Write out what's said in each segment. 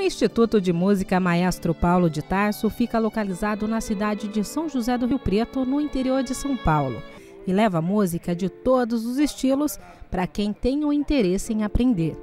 O Instituto de Música Maestro Paulo de Tarso fica localizado na cidade de São José do Rio Preto, no interior de São Paulo, e leva música de todos os estilos para quem tem o interesse em aprender.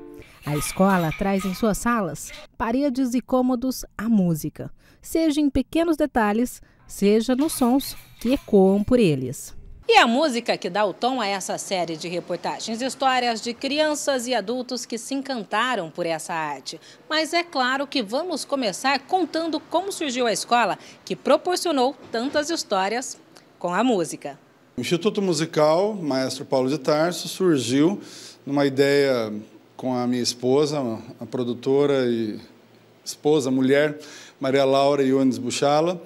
A escola traz em suas salas, paredes e cômodos a música, seja em pequenos detalhes, seja nos sons que ecoam por eles. E a música que dá o tom a essa série de reportagens, histórias de crianças e adultos que se encantaram por essa arte. Mas é claro que vamos começar contando como surgiu a escola que proporcionou tantas histórias com a música. O Instituto Musical Maestro Paulo de Tarso surgiu numa ideia com a minha esposa, a produtora e esposa, mulher, Maria Laura Iones Buchala,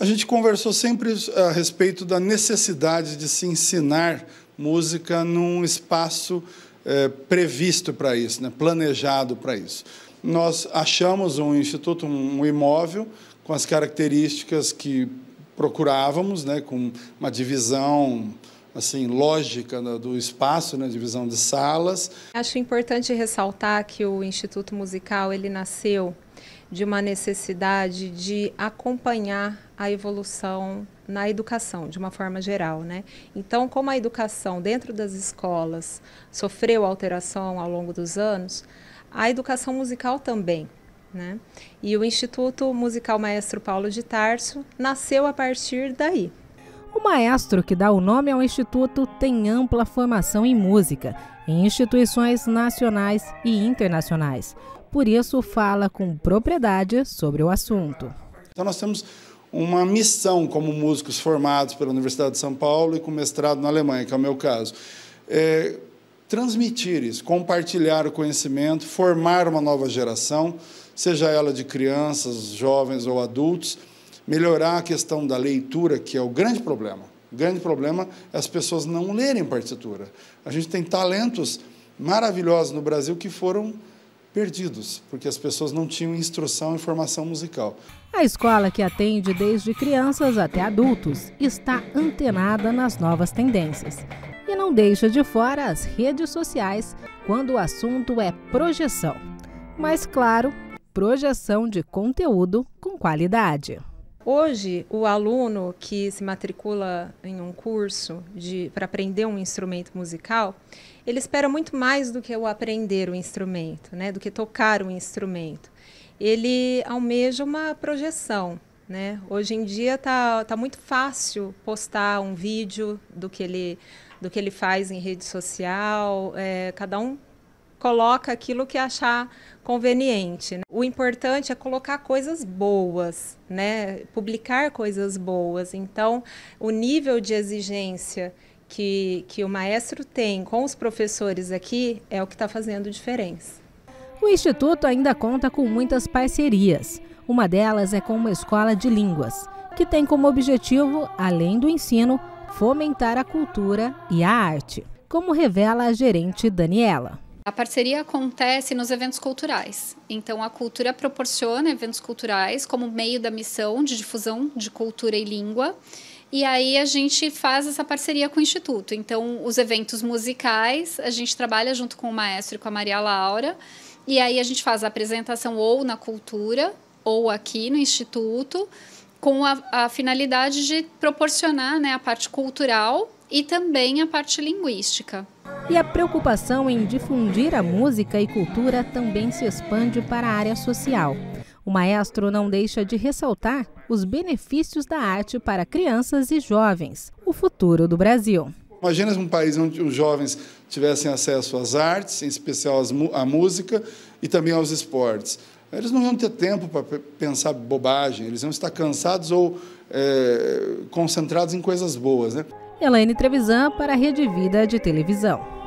a gente conversou sempre eh, a respeito da necessidade de se ensinar música num espaço é, previsto para isso, né, planejado para isso. Nós achamos um instituto, um imóvel com as características que procurávamos, né, com uma divisão assim lógica do espaço, né, divisão de salas. Acho importante ressaltar que o Instituto Musical ele nasceu de uma necessidade de acompanhar a evolução na educação, de uma forma geral. Né? Então, como a educação dentro das escolas sofreu alteração ao longo dos anos, a educação musical também. Né? E o Instituto Musical Maestro Paulo de Tarso nasceu a partir daí. O maestro que dá o nome ao instituto tem ampla formação em música, em instituições nacionais e internacionais por isso fala com propriedade sobre o assunto. Então nós temos uma missão como músicos formados pela Universidade de São Paulo e com mestrado na Alemanha, que é o meu caso. É transmitir isso, compartilhar o conhecimento, formar uma nova geração, seja ela de crianças, jovens ou adultos, melhorar a questão da leitura, que é o grande problema. O grande problema é as pessoas não lerem partitura. A gente tem talentos maravilhosos no Brasil que foram perdidos, porque as pessoas não tinham instrução e formação musical. A escola que atende desde crianças até adultos está antenada nas novas tendências e não deixa de fora as redes sociais quando o assunto é projeção. Mas claro, projeção de conteúdo com qualidade. Hoje, o aluno que se matricula em um curso para aprender um instrumento musical, ele espera muito mais do que o aprender o instrumento, né, do que tocar o instrumento. Ele almeja uma projeção. Né? Hoje em dia está tá muito fácil postar um vídeo do que ele, do que ele faz em rede social, é, cada um coloca aquilo que achar conveniente. Né? o importante é colocar coisas boas, né? Publicar coisas boas. Então, o nível de exigência que, que o maestro tem com os professores aqui é o que está fazendo diferença. O Instituto ainda conta com muitas parcerias. Uma delas é com uma escola de línguas, que tem como objetivo, além do ensino, fomentar a cultura e a arte, como revela a gerente Daniela. A parceria acontece nos eventos culturais. Então, a cultura proporciona eventos culturais como meio da missão de difusão de cultura e língua. E aí a gente faz essa parceria com o Instituto. Então, os eventos musicais, a gente trabalha junto com o maestro e com a Maria Laura. E aí a gente faz a apresentação ou na cultura ou aqui no Instituto, com a, a finalidade de proporcionar né, a parte cultural e também a parte linguística. E a preocupação em difundir a música e cultura também se expande para a área social. O maestro não deixa de ressaltar os benefícios da arte para crianças e jovens, o futuro do Brasil. Imagina um país onde os jovens tivessem acesso às artes, em especial à música e também aos esportes. Eles não iam ter tempo para pensar bobagem, eles iam estar cansados ou é, concentrados em coisas boas. Né? Elaine Trevisan para a Rede Vida de Televisão.